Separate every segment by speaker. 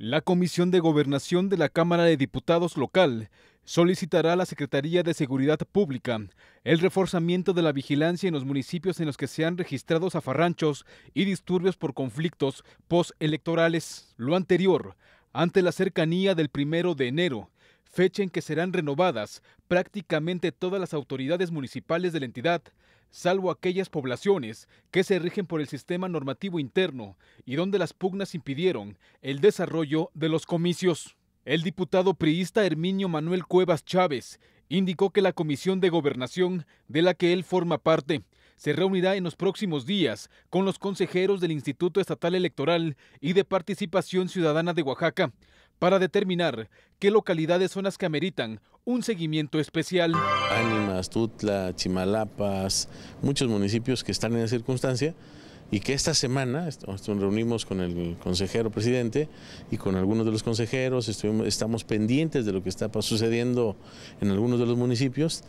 Speaker 1: La Comisión de Gobernación de la Cámara de Diputados local solicitará a la Secretaría de Seguridad Pública el reforzamiento de la vigilancia en los municipios en los que se han registrado afarranchos y disturbios por conflictos postelectorales. Lo anterior, ante la cercanía del primero de enero, fecha en que serán renovadas prácticamente todas las autoridades municipales de la entidad, salvo aquellas poblaciones que se rigen por el sistema normativo interno y donde las pugnas impidieron el desarrollo de los comicios. El diputado priista Herminio Manuel Cuevas Chávez indicó que la comisión de gobernación de la que él forma parte se reunirá en los próximos días con los consejeros del Instituto Estatal Electoral y de Participación Ciudadana de Oaxaca para determinar qué localidades son las que ameritan
Speaker 2: un seguimiento especial. Ánimas, Tutla, Chimalapas, muchos municipios que están en la circunstancia y que esta semana nos reunimos con el consejero presidente y con algunos de los consejeros, estamos pendientes de lo que está sucediendo en algunos de los municipios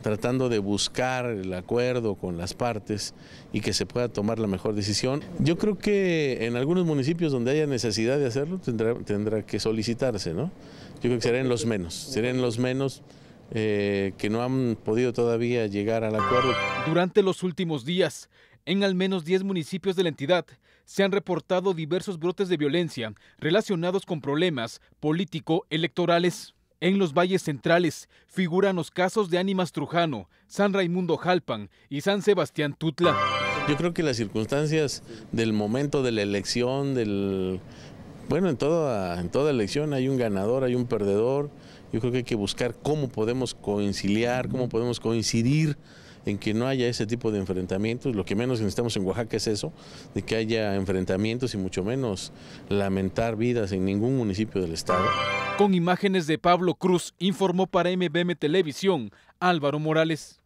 Speaker 2: tratando de buscar el acuerdo con las partes y que se pueda tomar la mejor decisión. Yo creo que en algunos municipios donde haya necesidad de hacerlo tendrá, tendrá que solicitarse, ¿no? Yo creo que serán los menos, serán los menos eh, que no han podido todavía llegar al acuerdo. Durante los últimos días, en al menos 10 municipios de la entidad, se han
Speaker 1: reportado diversos brotes de violencia relacionados con problemas político-electorales. En los valles centrales figuran los casos de Ánimas Trujano, San Raimundo Jalpan y San Sebastián Tutla.
Speaker 2: Yo creo que las circunstancias del momento de la elección, del bueno, en toda, en toda elección hay un ganador, hay un perdedor. Yo creo que hay que buscar cómo podemos conciliar, cómo podemos coincidir en que no haya ese tipo de enfrentamientos. Lo que menos necesitamos en Oaxaca es eso, de que haya enfrentamientos y mucho menos lamentar vidas en ningún municipio del estado. Con imágenes de
Speaker 1: Pablo Cruz, informó para MBM Televisión Álvaro Morales.